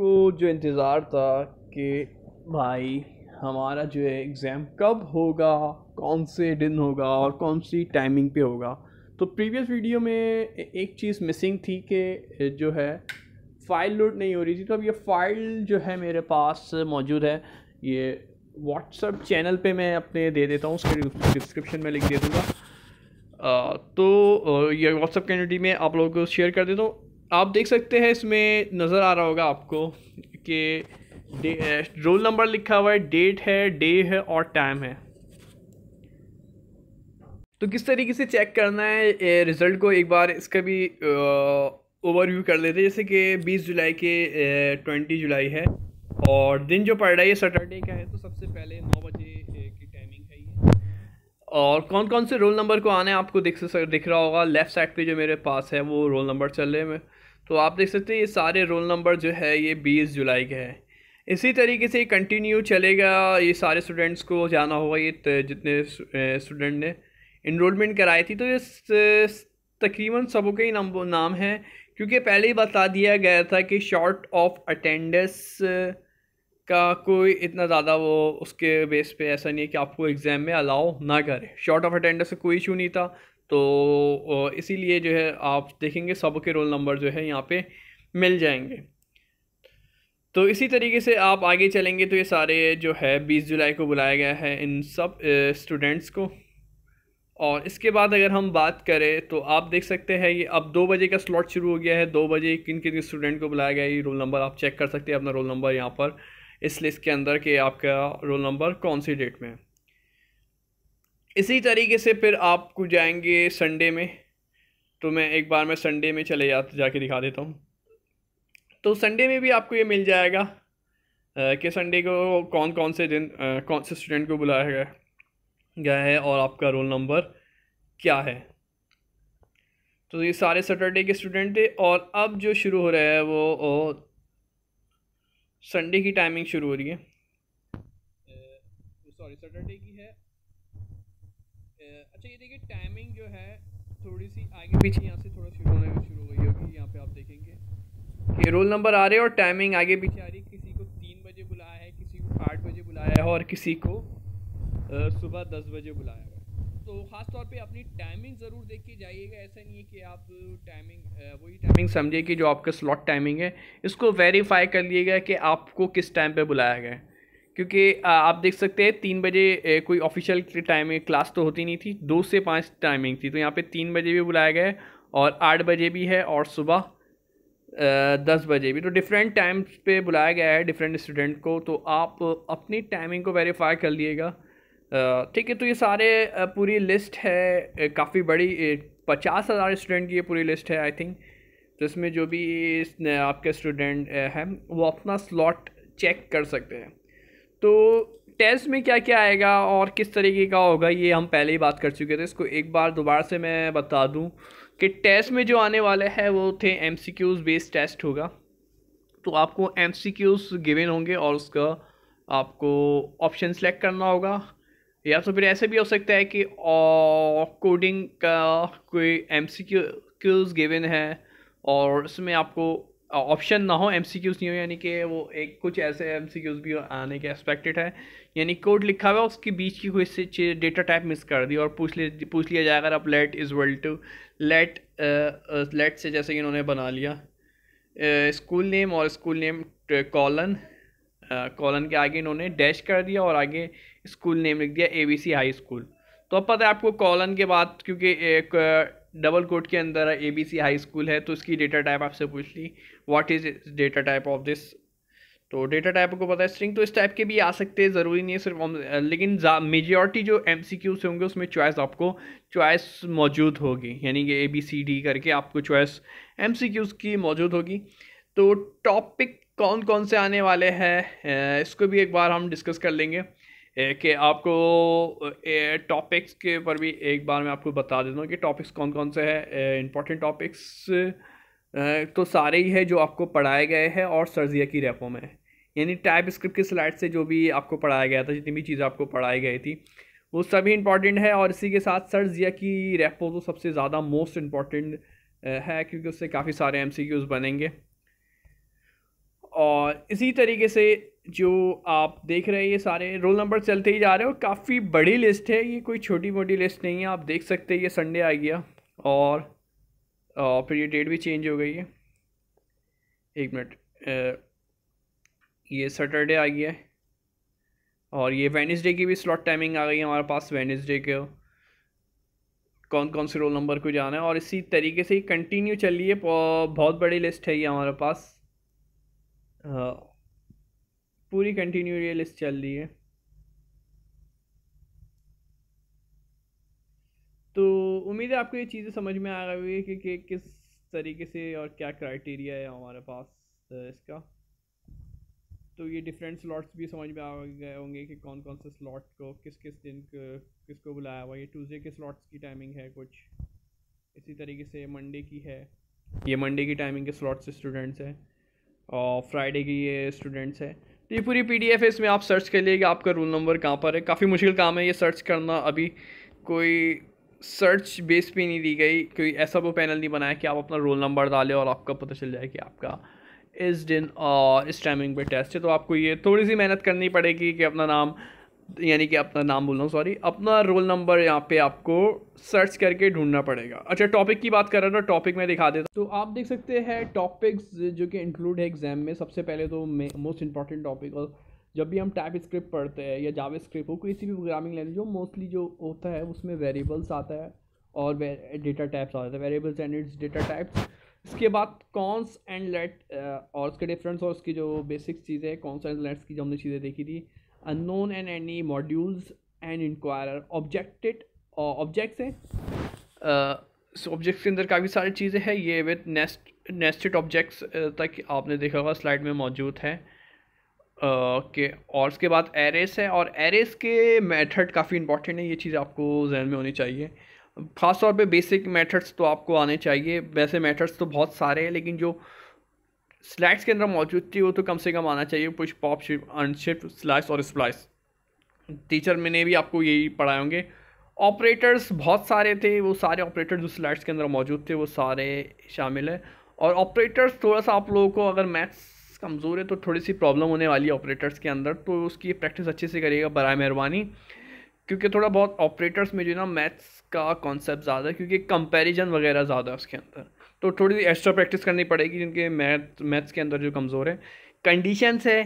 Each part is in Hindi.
को जो इंतज़ार था कि भाई हमारा जो है एग्ज़ाम कब होगा कौन से दिन होगा और कौन सी टाइमिंग पे होगा तो प्रीवियस वीडियो में एक चीज़ मिसिंग थी कि जो है फ़ाइल लोड नहीं हो रही थी तो अब ये फ़ाइल जो है मेरे पास मौजूद है ये व्हाट्सअप चैनल पे मैं अपने दे देता हूँ उसके डिस्क्रिप्शन में लिख दे दूँगा तो ये व्हाट्सअप कम्युनिटी में आप लोगों को शेयर कर देता हूँ आप देख सकते हैं इसमें नज़र आ रहा होगा आपको कि रोल नंबर लिखा हुआ है डेट है डे है और टाइम है तो किस तरीके से चेक करना है रिज़ल्ट को एक बार इसका भी ओवरव्यू कर लेते हैं जैसे कि 20 जुलाई के 20 जुलाई है और दिन जो पड़ रहा है ये सैटरडे का है तो सबसे पहले नौ बजे की टाइमिंग है ये और कौन कौन से रोल नंबर को आने आपको दिख दिख रहा होगा लेफ़्ट साइड पे जो मेरे पास है वो रोल नंबर चल रहे हैं तो आप देख सकते हैं ये सारे रोल नंबर जो है ये बीस जुलाई के हैं इसी तरीके से कंटिन्यू चलेगा ये सारे स्टूडेंट्स को जाना होगा ये जितने स्टूडेंट ने इनरोलमेंट कराई थी तो ये तकरीबन सबों के ही नाम नाम हैं क्योंकि पहले ही बता दिया गया था कि शॉर्ट ऑफ अटेंडेंस का कोई इतना ज़्यादा वो उसके बेस पे ऐसा नहीं है कि आपको एग्ज़ाम में अलाउ ना करे शॉर्ट ऑफ अटेंडेंस का कोई इशू नहीं था तो इसीलिए जो है आप देखेंगे सबके रोल नंबर जो है यहाँ पे मिल जाएंगे तो इसी तरीके से आप आगे चलेंगे तो ये सारे जो है बीस जुलाई को बुलाया गया है इन सब स्टूडेंट्स को और इसके बाद अगर हम बात करें तो आप देख सकते हैं ये अब दो बजे का स्लॉट शुरू हो गया है दो बजे किन किन स्टूडेंट को बुलाया गया है ये रोल नंबर आप चेक कर सकते हैं अपना रोल नंबर यहाँ पर इस लिस्ट के अंदर कि आपका रोल नंबर कौन सी डेट में है इसी तरीके से फिर आपको जाएंगे संडे में तो मैं एक बार मैं संडे में चले जा जाके दिखा देता हूँ तो संडे में भी आपको ये मिल जाएगा कि संडे को कौन कौन से दिन कौन से स्टूडेंट को बुलाया गया है और आपका रोल नंबर क्या है तो ये सारे सैटरडे के स्टूडेंट थे और अब जो शुरू हो रहा है वो संडे की टाइमिंग शुरू हो रही है सॉरी सैटरडे की है अच्छा ये देखिए टाइमिंग जो है थोड़ी सी आगे पीछे यहाँ से थोड़ा शुरू होने शुरू हुई होगी यहाँ पे आप देखेंगे कि रोल नंबर आ रहे हैं और टाइमिंग आगे पीछे आ रही है किसी को तीन बजे बुलाया है किसी को आठ बजे बुलाया है और किसी को सुबह दस बजे बुलाया है तो ख़ास तौर पे अपनी टाइमिंग ज़रूर देख के जाइएगा ऐसा नहीं है कि आप टाइमिंग वही टाइमिंग समझिए कि जो आपका स्लॉट टाइमिंग है इसको वेरीफाई कर लिएगा कि आपको किस टाइम पे बुलाया गया है क्योंकि आप देख सकते हैं तीन बजे कोई ऑफिशियल टाइमिंग क्लास तो होती नहीं थी दो से पाँच टाइमिंग थी तो यहाँ पे तीन बजे भी बुलाया गया है और आठ बजे भी है और सुबह दस बजे भी तो डिफरेंट टाइम्स पे बुलाया गया है डिफरेंट स्टूडेंट को तो आप अपनी टाइमिंग को वेरीफाई कर लीजिएगा ठीक है तो ये सारे पूरी लिस्ट है काफ़ी बड़ी पचास हज़ार स्टूडेंट की ये पूरी लिस्ट है आई थिंक तो इसमें जो भी आपके स्टूडेंट हैं वो अपना स्लॉट चेक कर सकते हैं तो टेस्ट में क्या क्या आएगा और किस तरीके का होगा ये हम पहले ही बात कर चुके थे इसको एक बार दोबारा से मैं बता दूं कि टेस्ट में जो आने वाले हैं वो थे M C Qs based test होगा तो आपको एम सी क्यूज़ गिवन होंगे और उसका आपको ऑप्शन सेलेक्ट करना होगा या तो फिर ऐसे भी हो सकता है कि कोडिंग का कोई एम सी क्यूज़ गिवन है और उसमें आपको ऑप्शन ना हो एम नहीं हो यानी कि वो एक कुछ ऐसे एम भी आने के एक्सपेक्टेड है यानी कोड लिखा हुआ उसके बीच की कोई से चीज़ डेटा टाइप मिस कर दी और पूछ ले पूछ लिया जाएगा अब let is world to let let से जैसे कि इन्होंने बना लिया स्कूल uh, नेम और स्कूल नेम कॉलन कॉलन के आगे इन्होंने डैश कर दिया और आगे स्कूल नेम लिख दिया A B C high school तो अब पता है आपको कॉलन के बाद क्योंकि एक डबल कोट के अंदर A B C high school है तो इसकी डेटा टाइप आपसे पूछ ली what is data type of this तो डेटा टाइप को पता है स्ट्रिंग तो इस टाइप के भी आ सकते हैं ज़रूरी नहीं है सिर्फ लेकिन मेजोरिटी जो एम सी क्यूज होंगे उसमें चॉइस आपको चॉइस मौजूद होगी यानी कि ए बी सी डी करके आपको चॉइस एम सी क्यूज़ की मौजूद होगी तो टॉपिक कौन कौन से आने वाले हैं इसको भी एक बार हम डिस्कस कर लेंगे कि आपको टॉपिक्स के ऊपर भी एक बार मैं आपको बता देता हूँ कि टॉपिक्स कौन कौन से हैं इंपॉर्टेंट टॉपिक्स तो सारे ही है जो आपको पढ़ाए गए हैं और सर्जिया की रेपो में यानी टाइप स्क्रिप्ट की स्लाइड से जो भी आपको पढ़ाया गया था जितनी भी चीज़ें आपको पढ़ाई गई थी वो सभी इंपॉर्टेंट है और इसी के साथ सर्जिया की रेपो तो सबसे ज़्यादा मोस्ट इम्पॉर्टेंट है क्योंकि उससे काफ़ी सारे एम बनेंगे और इसी तरीके से जो आप देख रहे हैं ये सारे रोल नंबर चलते ही जा रहे हैं और काफ़ी बड़ी लिस्ट है ये कोई छोटी मोटी लिस्ट नहीं है आप देख सकते हैं ये संडे आ गया और फिर ये डेट भी चेंज हो गई है एक मिनट ये सैटरडे आ गया है और ये वेनसडे की भी स्लॉट टाइमिंग आ गई है हमारे पास वेनसडे के कौन कौन से रोल नंबर को जाना है और इसी तरीके से कंटिन्यू चलिए बहुत बड़ी लिस्ट है ये हमारे पास पूरी कंटिन्यू ये लिस्ट चल रही है तो उम्मीद है आपको ये चीज़ें समझ में आ गई है कि, कि किस तरीके से और क्या क्राइटेरिया है हमारे पास इसका तो ये डिफरेंट स्लॉट्स भी समझ में आ गए होंगे कि कौन कौन से स्लॉट को किस किस दिन किसको बुलाया हुआ ये ट्यूसडे के स्लॉट्स की टाइमिंग है कुछ इसी तरीके से मंडे की है ये मंडे की टाइमिंग के स्लॉट्स स्टूडेंट्स हैं और फ्राइडे की ये स्टूडेंट्स हैं तो ये पूरी पीडीएफ है इसमें आप सर्च कर लिए कि आपका रोल नंबर कहाँ पर है काफ़ी मुश्किल काम है ये सर्च करना अभी कोई सर्च बेस पे नहीं दी गई कोई ऐसा वो पैनल नहीं बनाया कि आप अपना रोल नंबर डालें और आपका पता चल जाए कि आपका इस दिन और इस टाइमिंग पे टेस्ट है तो आपको ये थोड़ी सी मेहनत करनी पड़ेगी कि अपना नाम यानी कि अपना नाम बोल रहा हूँ सॉरी अपना रोल नंबर यहाँ पे आपको सर्च करके ढूंढना पड़ेगा अच्छा टॉपिक की बात कर रहा था टॉपिक मैं दिखा देता तो आप देख सकते हैं टॉपिक्स जो कि इंक्लूड है एग्जाम में सबसे पहले तो मोस्ट इंपॉर्टेंट टॉपिक और जब भी हम टाइप स्क्रिप्ट पढ़ते हैं या जावे स्क्रिप्ट हो किसी भी प्रोग्रामिंग लैंग्वेज हो मोस्टली जो होता है उसमें वेरिएबल्स आता है और डेटा टाइप्स आता है variables and its data types इसके बाद कॉन्स एंड लेट और उसके डिफरेंस और उसकी जो बेसिक चीज़ें कॉन्स एंड लेट्स की जो हमने चीज़ें देखी थी unknown and any modules and inquirer objected objects uh, हैं इस uh, ऑब्जेक्ट्स के अंदर काफ़ी सारी चीज़ें हैं ये विथ नेस्ट नेस्टेड ऑब्जेक्ट्स तक आपने देखा होगा स्लाइड में मौजूद है uh, के और उसके बाद एरेस है और एरेस के मेथड काफ़ी इंपॉर्टेंट है ये चीज़ आपको जहन में होनी चाहिए ख़ासतौर पे बेसिक मेथड्स तो आपको आने चाहिए वैसे मेथड्स तो बहुत सारे हैं लेकिन जो uh, स्लैक्स के अंदर मौजूद थी वो तो कम से कम आना चाहिए push pop shift unshift slice और स्प्लाइस टीचर मैंने भी आपको यही पढ़ाए होंगे ऑपरेटर्स बहुत सारे थे वो सारे ऑपरेटर जो स्लैक्स के अंदर मौजूद थे वो सारे शामिल हैं और ऑपरेटर्स थोड़ा सा आप लोगों को अगर मैथ्स कमज़ोर है तो थोड़ी सी प्रॉब्लम होने वाली है ऑपरेटर्स के अंदर तो उसकी प्रैक्टिस अच्छे से करिएगा बर मेहरबानी क्योंकि थोड़ा बहुत ऑपरेटर्स में जो है ना मैथ्स का कॉन्सेप्ट ज़्यादा है क्योंकि कंपैरिजन वगैरह ज़्यादा है उसके अंदर तो थोड़ी सी एक्स्ट्रा प्रैक्टिस करनी पड़ेगी जिनके मैथ मैथ्स के अंदर जो कमज़ोर है कंडीशंस है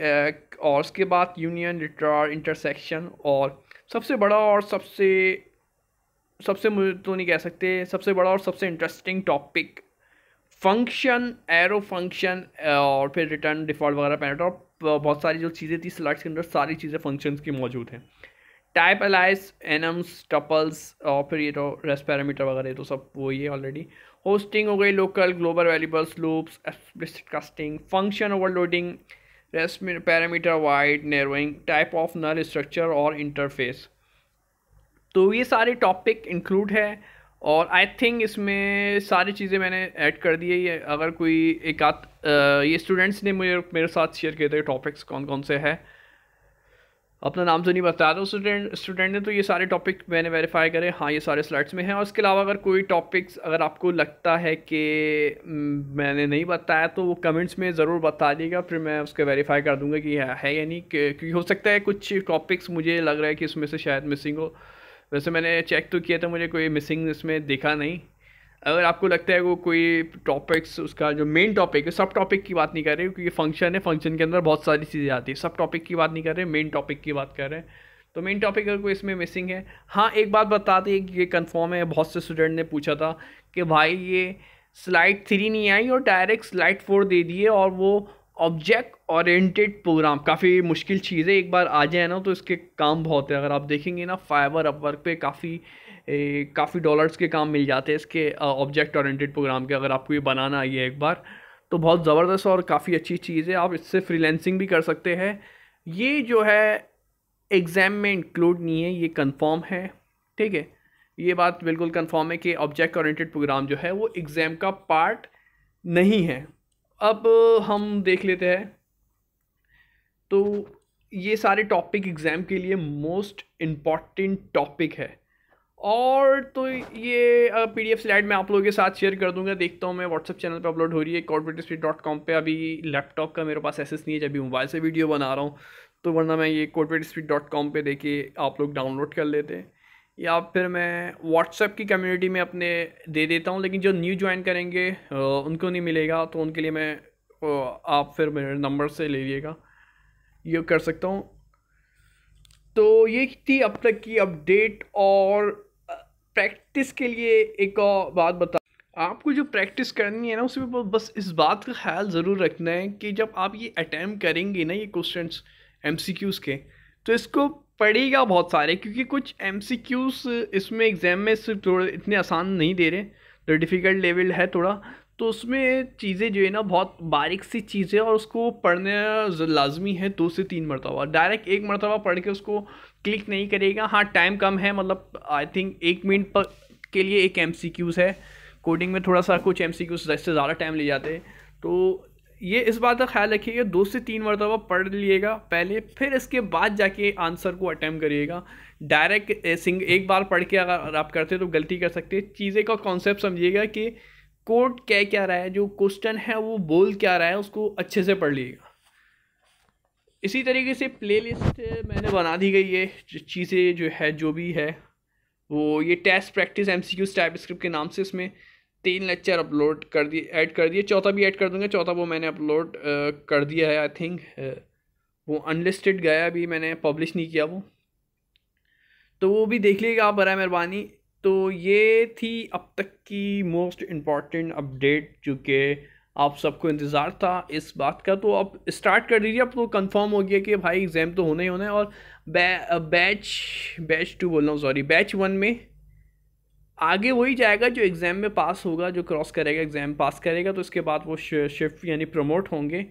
और उसके बाद यूनियन लिटरार इंटरसेक्शन और सबसे बड़ा और सबसे सबसे मुझे तो नहीं कह सकते सबसे बड़ा और सबसे interesting topic function arrow function और फिर रिटर्न डिफॉल्ट वगैरह पैनेट और बहुत सारी जो चीज़ें थी स्लाइड्स के अंदर सारी चीज़ें फंक्शंस की मौजूद हैं टाइप अलाइस एनम्स टपल्स और फिर ये तो रेस पैरामीटर वगैरह तो सब वो ही ऑलरेडी होस्टिंग हो गई local global variables loops explicit casting function overloading rest parameter wide narrowing type of null structure और इंटरफेस तो ये सारे टॉपिक इंक्लूड है और आई थिंक इसमें सारी चीज़ें मैंने ऐड कर दी है अगर कोई एक आध ये स्टूडेंट्स ने मुझे मेरे साथ शेयर किए थे टॉपिक्स कौन कौन से हैं अपना नाम तो नहीं बता रहा स्टूडेंट स्टूडेंट ने तो ये सारे टॉपिक मैंने वेरीफाई करे हाँ ये सारे स्लाइड्स में हैं और इसके अलावा अगर कोई टॉपिक्स अगर आपको लगता है कि हम्म, मैंने नहीं बताया तो वो कमेंट्स में ज़रूर बता दीजिएगा फिर मैं उसके वेरीफाई कर दूंगा कि है या नहीं क्योंकि हो सकता है कुछ टॉपिक्स मुझे लग रहा है कि इसमें से शायद मिसिंग हो वैसे मैंने चेक तो किया था मुझे कोई मिसिंग इसमें दिखा नहीं अगर आपको लगता है वो कोई टॉपिक्स उसका जो मेन टॉपिक है सब टॉपिक की बात नहीं कर रहे क्योंकि ये फंक्शन है फंक्शन के अंदर बहुत सारी चीज़ें आती है सब टॉपिक की बात नहीं कर रहे मेन टॉपिक की बात कर रहे हैं तो मेन टॉपिक अगर कोई इसमें मिसिंग है हाँ एक बात बता कि ये कन्फर्म है बहुत से स्टूडेंट ने पूछा था कि भाई ये स्लाइड थ्री नहीं आई और डायरेक्ट स्लाइड फोर दे दिए और वो ऑब्जेक्ट ओरिएंटेड प्रोग्राम काफ़ी मुश्किल चीज़ है एक बार आ जाए ना तो इसके काम बहुत है अगर आप देखेंगे ना फाइबर अपवर्क पे काफ़ी काफ़ी डॉलर्स के काम मिल जाते हैं इसके ऑब्जेक्ट ओरेंटेड प्रोग्राम के अगर आपको ये बनाना आई है एक बार तो बहुत ज़बरदस्त और काफ़ी अच्छी चीज़ है आप इससे फ्रीलैंसिंग भी कर सकते हैं ये जो है एग्ज़ाम में इंक्लूड नहीं है ये कन्फर्म है ठीक है ये बात बिल्कुल कन्फर्म है कि ऑब्जेक्ट ओरेंटेड प्रोग्राम जो है वो एग्ज़ाम का पार्ट नहीं है अब हम देख लेते हैं तो ये सारे टॉपिक एग्ज़ाम के लिए मोस्ट इम्पॉर्टेंट टॉपिक है और तो ये पी डी एफ स्लाइड मैं आप लोगों के साथ शेयर कर दूंगा देखता हूँ मैं व्हाट्सअप चैनल पे अपलोड हो रही है कॉर्पोरेटिव डॉट कॉम पर अभी लैपटॉप का मेरे पास एसेस नहीं है जब भी मोबाइल से वीडियो बना रहा हूँ तो वरना मैं ये कॉर्पोरेट स्पीड डॉट कॉम पर देखे आप लोग डाउनलोड कर लेते हैं या फिर मैं व्हाट्सएप की कम्यूनिटी में अपने दे देता हूँ लेकिन जो न्यू ज्वाइन करेंगे उनको नहीं मिलेगा तो उनके लिए मैं आप फिर मेरे नंबर से ले लीजिएगा ये कर सकता हूँ तो ये थी अब तक की अपडेट और प्रैक्टिस के लिए एक और बात बता आपको जो प्रैक्टिस करनी है ना उसमें बस इस बात का ख्याल ज़रूर रखना है कि जब आप ये अटैम्प करेंगे ना ये क्वेश्चन एम के तो इसको पड़ेगा बहुत सारे क्योंकि कुछ एम इसमें एग्ज़ाम में सिर्फ थोड़े इतने आसान नहीं दे रहे तो डिफ़िकल्ट लेवल है थोड़ा तो उसमें चीज़ें जो है ना बहुत बारीक सी चीज़ें और उसको पढ़ना लाजमी है दो से तीन मरतबा डायरेक्ट एक मरतबा पढ़ के उसको क्लिक नहीं करेगा हाँ टाइम कम है मतलब आई थिंक एक मिनट पर के लिए एक एम है कोडिंग में थोड़ा सा कुछ एम सी से ज़्यादा टाइम ले जाते तो ये इस बात का ख्याल रखिएगा दो से तीन मरतबा पढ़ लीजिएगा पहले फिर इसके बाद जाके आंसर को अटैम्प करिएगा डायरेक्ट सिंग एक बार पढ़ के अगर आप करते तो गलती कर सकते हैं चीज़ें का कॉन्सेप्ट समझिएगा कि कोड क्या क्या रहा है जो क्वेश्चन है वो बोल क्या रहा है उसको अच्छे से पढ़ लीजिएगा इसी तरीके से प्लेलिस्ट मैंने बना दी गई है चीज़ें जो है जो भी है वो ये test practice M C Q script के नाम से इसमें तीन लेक्चर अपलोड कर दिए ऐड कर दिए चौथा भी ऐड कर दूंगा चौथा वो मैंने अपलोड कर दिया है आई थिंक वो अनलिस्टेड गया भी मैंने पब्लिश नहीं किया वो तो वो भी देख लीजिएगा आप बरए मेहरबानी तो ये थी अब तक की मोस्ट इम्पॉर्टेंट अपडेट जो कि आप सबको इंतज़ार था इस बात का तो आप स्टार्ट कर दीजिए अब तो कंफर्म हो गया कि भाई एग्ज़ाम तो होना ही होना है और बै, बैच बैच टू बोल रहा हूँ सॉरी बैच वन में आगे वही जाएगा जो एग्ज़ाम में पास होगा जो क्रॉस करेगा एग्ज़ाम पास करेगा तो उसके बाद वो शिफ्ट यानी प्रमोट होंगे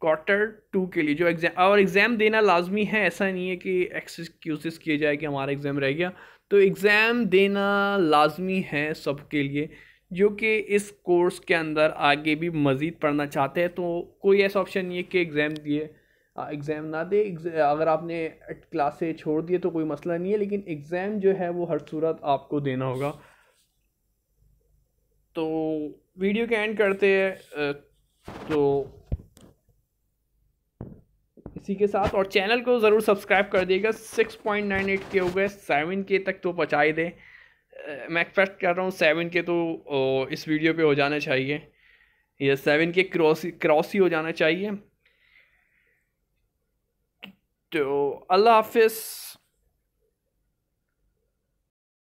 क्वार्टर टू के लिए जो एग्ज़ाम और एग्ज़ाम देना लाजमी है ऐसा नहीं है कि एक्सक्यूज़ किए जाए कि हमारा एग्ज़ाम रह गया तो एग्ज़ाम देना लाजमी है सब के लिए जो कि इस कोर्स के अंदर आगे भी मज़ीद पढ़ना चाहते हैं तो कोई ऐसा ऑप्शन नहीं है कि एग्ज़ाम दिए एग्ज़ाम ना दे अगर आपने क्लासे छोड़ दिए तो कोई मसला नहीं है लेकिन एग्ज़ाम जो है वो हर सूरत आपको देना होगा तो वीडियो के एंड करते हैं तो इसी के साथ और चैनल को ज़रूर सब्सक्राइब कर दिएगा सिक्स पॉइंट नाइन एट के हो गए सेवन के तक तो पहुँचाई दें मैं एक्सपेक्ट कर रहा हूँ सेवन के तो इस वीडियो पे हो जाना चाहिए या सेवन के क्रॉस क्रॉस ही हो जाना चाहिए तो अल्लाह हाफिज़